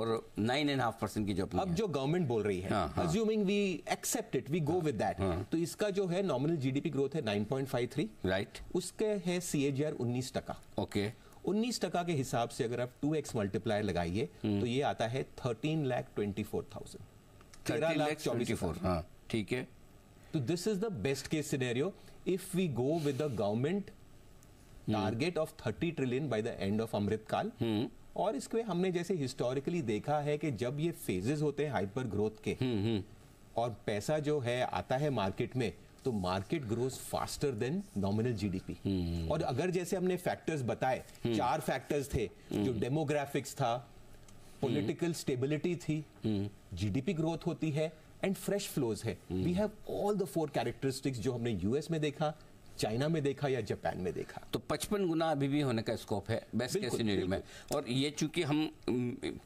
और nine and half percent की जो अपनी अब जो गवर्नमेंट बोल रही है assuming we accept it we go with that तो इसका जो है नॉमिनल जीडीपी ग्रोथ है nine point five three right उसके है सी सीएजीआर उन्नीस टका ओके उन्नीस टका के हिसाब से अगर आप टू एक्स मल्टीप्लायर लगाइए हम्म। तो ये आता है थर्टीन 13 लाख 24,000 13 लाख 24 हां ठीक है तो this is the best case scenario if we go with the government target of thirty trillion by the end of Amritkaal और इसके हमने जैसे हिस्टोरिकली देखा है कि जब ये फेजेस होते हैं हाइपर ग्रोथ के हम्म, हम्म। और पैसा जो है आता है मार्केट में तो market growth faster than nominal GDP और अगर जैसे हमने फैक्टर्स बताए हम्म। चार फैक्टर्स थे जो डेमोग्राफिक्स था पॉलिटिकल स्टेबिलिटी थी जीडीपी ग्रोथ होती है एंड फ्रेश फ्लोज है we have all the four characteristics जो हमने यूएस में देखा चाइना में देखा या जापान में देखा तो पचपन गुना अभी भी होने का स्कोप है बेस्ट केस सिनेरियो में और ये चूंकि हम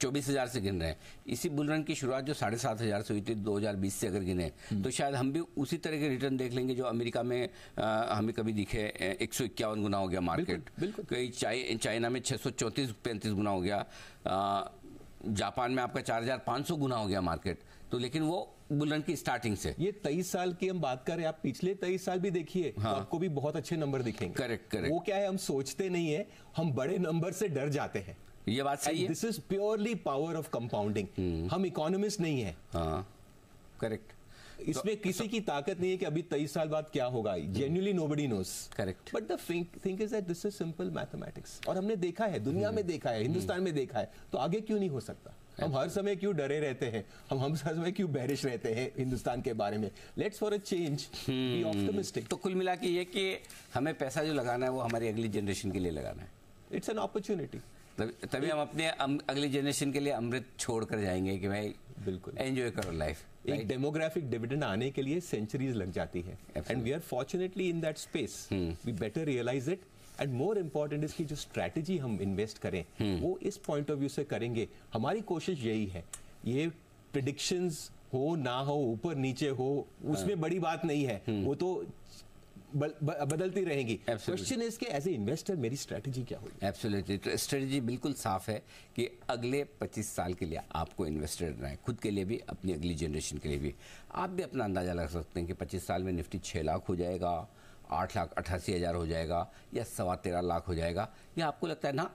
चौबीस हजार से गिन रहे हैं इसी बुलरन की शुरुआत जो साढ़े सात हजार से हुई थी दो हजार बीस से अगर गिने हम्म। तो शायद हम भी उसी तरह के रिटर्न देख लेंगे जो अमेरिका में आ, हमें कभी दिखे एक सौ इक्यावन गुना हो गया मार्केट बिल्कुल चाइना में छह सौ चौंतीस पैंतीस गुना हो गया जापान में आपका चार हजार पाँच सौ गुना हो गया मार्केट तो लेकिन वो बुलरन की स्टार्टिंग से ये तेईस साल की हम बात करें आप पिछले तेईस साल भी देखिए तो हाँ। तो आपको भी बहुत अच्छे नंबर दिखेंगे करेक्ट करेक्ट वो क्या है हम सोचते नहीं है हम बड़े नंबर से डर जाते हैं ये बात सही है this is purely power of compounding हम इकोनॉमिस्ट नहीं है हाँ करेक्ट इसमें तो, किसी तो, की ताकत नहीं है कि अभी तेईस साल बाद क्या होगा genuinely body knows correct but the thing is that this is simple mathematics और हमने देखा है दुनिया हम्म। में देखा है हिंदुस्तान हम्म। में देखा है तो आगे क्यों नहीं हो सकता हम हर समय क्यों डरे रहते हैं हम हम हर समय क्यों बैरिश रहते हैं हिंदुस्तान के बारे में let's for a change optimistic तो कुल मिला के ये कि हमें पैसा जो लगाना है वो हमारी अगली जनरेशन के लिए लगाना है इट्स एन अपॉर्चुनिटी तभी हम अपने अगली जनरेशन के लिए अमृत छोड़ कर जाएंगे कि भाई बिल्कुल एंजॉय करो लाइफ एक डेमोग्राफिक डिविडेंड आने के लिए सेंचुरीज लग जाती है and we are fortunately in that space we better realise it and more important इसकी जो स्ट्रैटेजी हम इन्वेस्ट करें हम्म। वो इस पॉइंट ऑफ व्यू से करेंगे हमारी कोशिश यही है ये प्रिडिक्शन हो ना हो ऊपर नीचे हो उसमें हाँ। बड़ी बात नहीं है हम्म। वो तो बदलती रहेगी क्वेश्चन इज के एज ए इन्वेस्टर मेरी स्ट्रेटजी क्या होगी एब्सोल्युटली तो स्ट्रेटजी बिल्कुल साफ है कि अगले 25 साल के लिए आपको इन्वेस्टर रहना है खुद के लिए भी अपनी अगली जनरेशन के लिए भी आप भी अपना अंदाज़ा लगा सकते हैं कि 25 साल में निफ्टी 6 लाख हो जाएगा आठ लाख अट्ठासी हज़ार हो जाएगा या सवा तेरह लाख हो जाएगा या आपको लगता है ना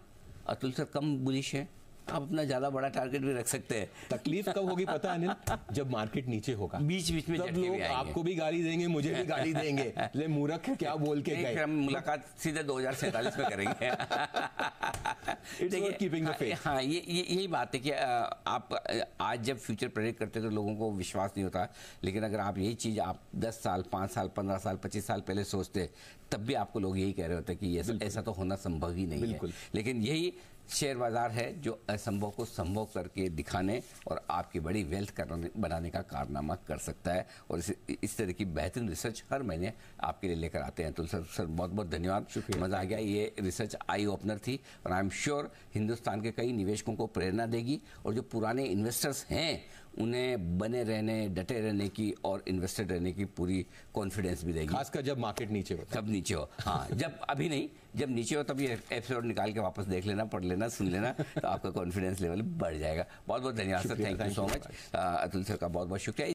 अतुल सर कम बुलिश है आप अपना ज़्यादा बड़ा टारगेट भी रख सकते हैं तकलीफ कब होगी पता है जब मार्केट नीचे होगा बीच बीच में जब लोग भी आपको भी गाली देंगे मुझे भी गाली देंगे ले मूर्ख क्या बोल के गए हम मुलाकात सीधे दो में करेंगे देखिए हाँ ये यही बात है कि आप आज जब फ्यूचर प्रेडिक्ट करते तो लोगों को विश्वास नहीं होता लेकिन अगर आप यही चीज़ आप 10 साल 5 साल 15 साल 25 साल पहले सोचते तब भी आपको लोग यही कह रहे होते कि ऐसा तो होना संभव ही नहीं है लेकिन यही शेयर बाज़ार है जो असंभव को संभव करके दिखाने और आपकी बड़ी वेल्थ करने बनाने का कारनामा कर सकता है और इस, इस तरह की बेहतरीन रिसर्च हर महीने आपके लिए लेकर आते हैं तो सर सर बहुत बहुत धन्यवाद शुक्रिया मज़ा आ गया ये रिसर्च आई ओपनर थी और आई एम श्योर हिंदुस्तान के कई निवेशकों को प्रेरणा देगी और जो पुराने इन्वेस्टर्स हैं उन्हें बने रहने डटे रहने की और इन्वेस्टेड रहने की पूरी कॉन्फिडेंस भी रहेगी खासकर जब मार्केट नीचे हो तब नीचे हो हाँ जब अभी नहीं जब नीचे हो तब ये एपिसोड निकाल के वापस देख लेना पढ़ लेना सुन लेना तो आपका कॉन्फिडेंस लेवल बढ़ जाएगा बहुत बहुत धन्यवाद sir thank you so much Atul sir का बहुत बहुत शुक्रिया